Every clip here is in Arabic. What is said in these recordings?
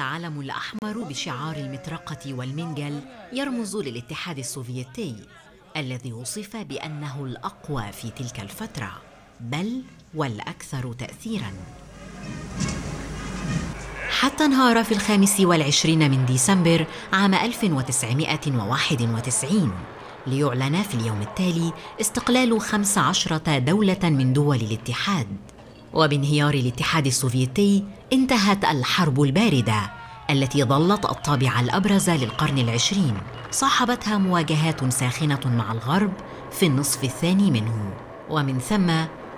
العلم الأحمر بشعار المطرقة والمنجل يرمز للاتحاد السوفيتي الذي وصف بأنه الأقوى في تلك الفترة بل والأكثر تأثيراً حتى انهار في الخامس والعشرين من ديسمبر عام 1991 ليعلن في اليوم التالي استقلال 15 دولة من دول الاتحاد وبانهيار الاتحاد السوفيتي انتهت الحرب البارده التي ظلت الطابع الابرز للقرن العشرين صاحبتها مواجهات ساخنه مع الغرب في النصف الثاني منه ومن ثم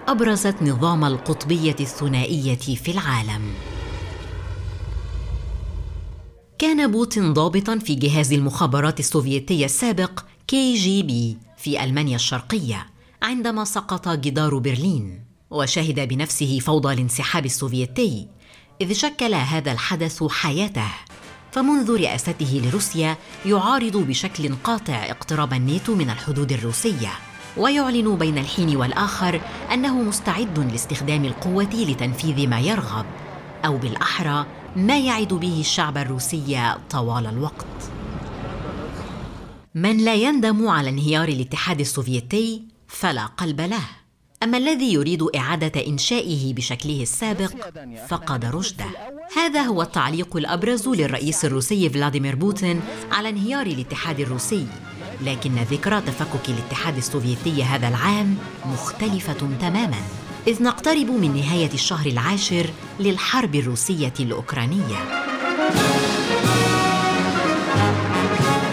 ابرزت نظام القطبيه الثنائيه في العالم كان بوتين ضابطا في جهاز المخابرات السوفيتي السابق كي جي بي في المانيا الشرقيه عندما سقط جدار برلين وشهد بنفسه فوضى الانسحاب السوفيتي إذ شكل هذا الحدث حياته فمنذ رئاسته لروسيا يعارض بشكل قاطع اقتراب الناتو من الحدود الروسيه ويعلن بين الحين والاخر انه مستعد لاستخدام القوه لتنفيذ ما يرغب او بالاحرى ما يعد به الشعب الروسي طوال الوقت من لا يندم على انهيار الاتحاد السوفيتي فلا قلب له أما الذي يريد إعادة إنشائه بشكله السابق فقد رشده هذا هو التعليق الأبرز للرئيس الروسي فلاديمير بوتين على انهيار الاتحاد الروسي لكن ذكرى تفكك الاتحاد السوفيتي هذا العام مختلفة تماماً إذ نقترب من نهاية الشهر العاشر للحرب الروسية الأوكرانية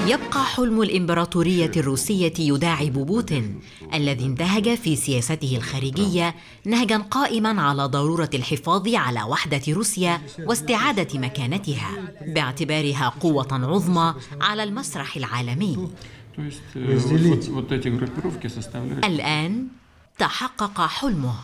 يبقى حلم الإمبراطورية الروسية يداعب بوتين الذي انتهج في سياسته الخارجية نهجا قائما على ضرورة الحفاظ على وحدة روسيا واستعادة مكانتها باعتبارها قوة عظمى على المسرح العالمي الآن تحقق حلمه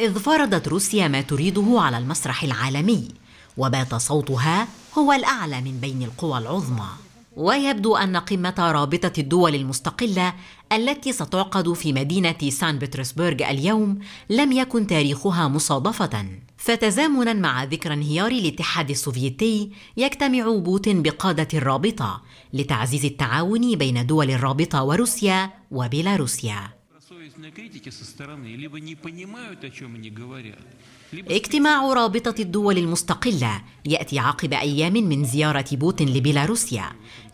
إذ فرضت روسيا ما تريده على المسرح العالمي وبات صوتها هو الأعلى من بين القوى العظمى ويبدو أن قمة رابطة الدول المستقلة التي ستعقد في مدينة سان بطرسبرغ اليوم لم يكن تاريخها مصادفة فتزامنا مع ذكرى انهيار الاتحاد السوفيتي يجتمع بوتين بقادة الرابطة لتعزيز التعاون بين دول الرابطة وروسيا وبيلاروسيا критики со стороны, либо не понимают, о чем они говорят. اجتماع رابطة الدول المستقلة يأتي عقب أيام من زيارة بوتين لبيلاروسيا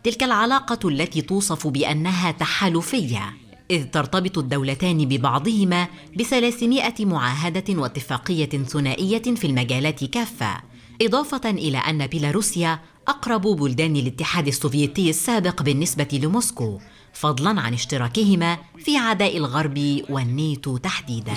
تلك العلاقة التي توصف بأنها تحالفية إذ ترتبط الدولتان ببعضهما بثلاثمائة معاهدة واتفاقية ثنائية في المجالات كافة إضافة إلى أن بيلاروسيا أقرب بلدان الاتحاد السوفيتي السابق بالنسبة لموسكو فضلا عن اشتراكهما في عداء الغرب والنيتو تحديدا